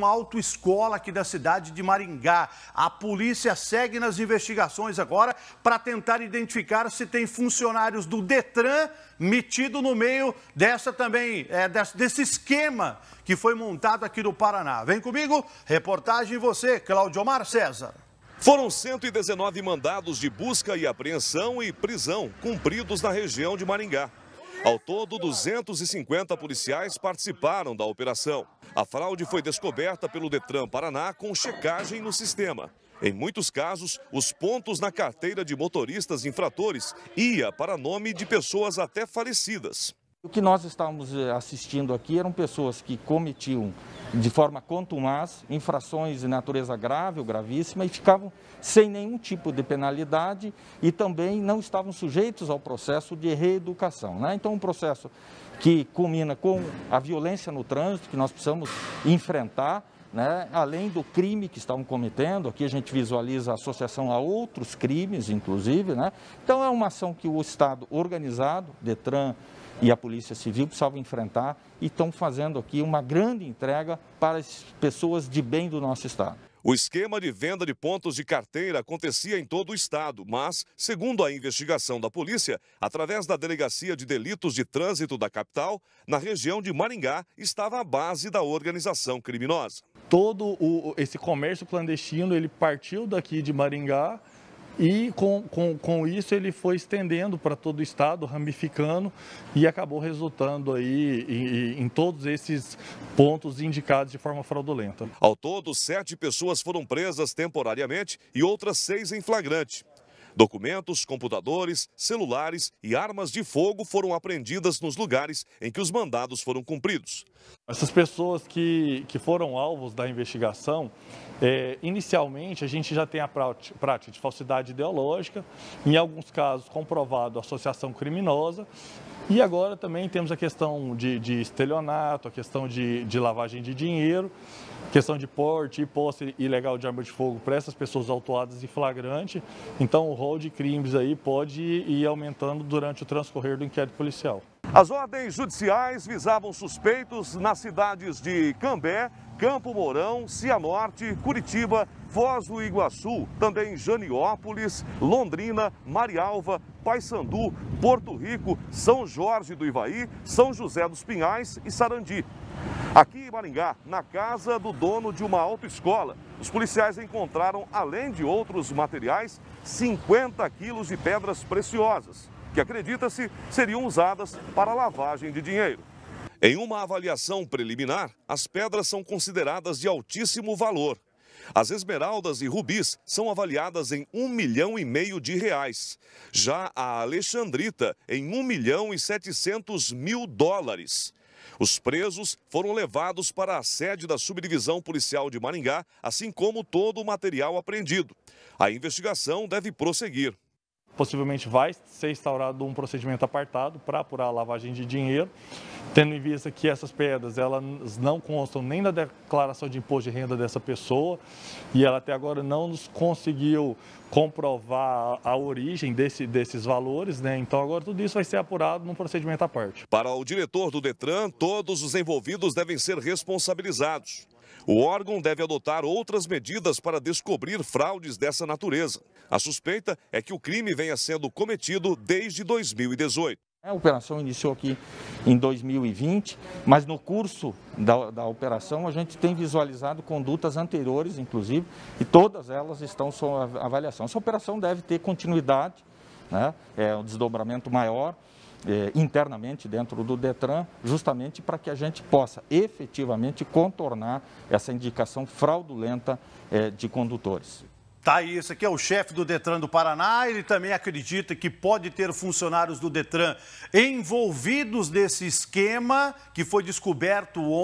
uma autoescola aqui da cidade de Maringá. A polícia segue nas investigações agora para tentar identificar se tem funcionários do Detran metido no meio dessa também, é, desse esquema que foi montado aqui no Paraná. Vem comigo, reportagem você, Claudio Omar César. Foram 119 mandados de busca e apreensão e prisão cumpridos na região de Maringá. Ao todo, 250 policiais participaram da operação. A fraude foi descoberta pelo Detran Paraná com checagem no sistema. Em muitos casos, os pontos na carteira de motoristas infratores ia para nome de pessoas até falecidas. O que nós estávamos eh, assistindo aqui eram pessoas que cometiam de forma contumaz infrações de natureza grave ou gravíssima e ficavam sem nenhum tipo de penalidade e também não estavam sujeitos ao processo de reeducação. Né? Então, um processo que culmina com a violência no trânsito, que nós precisamos enfrentar, né? além do crime que estavam cometendo, aqui a gente visualiza a associação a outros crimes, inclusive. Né? Então, é uma ação que o Estado organizado, Detran e a Polícia Civil, precisavam enfrentar e estão fazendo aqui uma grande entrega para as pessoas de bem do nosso Estado. O esquema de venda de pontos de carteira acontecia em todo o estado, mas, segundo a investigação da polícia, através da Delegacia de Delitos de Trânsito da capital, na região de Maringá estava a base da organização criminosa todo o, esse comércio clandestino ele partiu daqui de Maringá e com, com, com isso ele foi estendendo para todo o estado, ramificando e acabou resultando aí em, em, todos esses pontos indicados de forma fraudulenta. Ao todo, sete pessoas foram presas temporariamente e outras seis em flagrante. Documentos, computadores, celulares e armas de fogo foram apreendidas nos lugares em que os mandados foram cumpridos. Essas pessoas que, que foram alvos da investigação, é, inicialmente a gente já tem a prática de falsidade ideológica, em alguns casos comprovado associação criminosa e agora também temos a questão de, de estelionato, a questão de, de lavagem de dinheiro, questão de porte e posse ilegal de arma de fogo para essas pessoas autuadas em flagrante. Então, o rol de crimes aí pode ir aumentando durante o transcorrer do inquérito policial. As ordens judiciais visavam suspeitos nas cidades de Cambé Campo Mourão, Cianorte, Curitiba, Foz do Iguaçu, também Janiópolis, Londrina, Marialva, Paysandu, Porto Rico, São Jorge do Ivaí, São José dos Pinhais e Sarandi. Aqui em Maringá, na casa do dono de uma autoescola, os policiais encontraram, além de outros materiais, 50 quilos de pedras preciosas, que acredita-se seriam usadas para lavagem de dinheiro. Em uma avaliação preliminar, as pedras são consideradas de altíssimo valor. As esmeraldas e rubis são avaliadas em um milhão e meio de reais. Já a alexandrita em um milhão e setecentos mil dólares. Os presos foram levados para a sede da Subdivisão Policial de Maringá, assim como todo o material apreendido. A investigação deve prosseguir possivelmente vai ser instaurado um procedimento apartado para apurar a lavagem de dinheiro, tendo em vista que essas pedras elas não constam nem na declaração de imposto de renda dessa pessoa e ela até agora não nos conseguiu comprovar a origem desse, desses valores, né? Então agora tudo isso vai ser apurado num procedimento à parte. Para o diretor do Detran, todos os envolvidos devem ser responsabilizados. O órgão deve adotar outras medidas para descobrir fraudes dessa natureza. A suspeita é que o crime venha sendo cometido desde 2018. A operação iniciou aqui em 2020, mas no curso da, da, operação a gente tem visualizado condutas anteriores, inclusive, e todas elas estão sob avaliação. Essa operação deve ter continuidade, né? é um desdobramento maior. É, internamente dentro do DETRAN, justamente para que a gente possa efetivamente contornar essa indicação fraudulenta é, de condutores. Tá aí, esse aqui é o chefe do Detran do Paraná. Ele também acredita que pode ter funcionários do Detran envolvidos nesse esquema que foi descoberto ontem.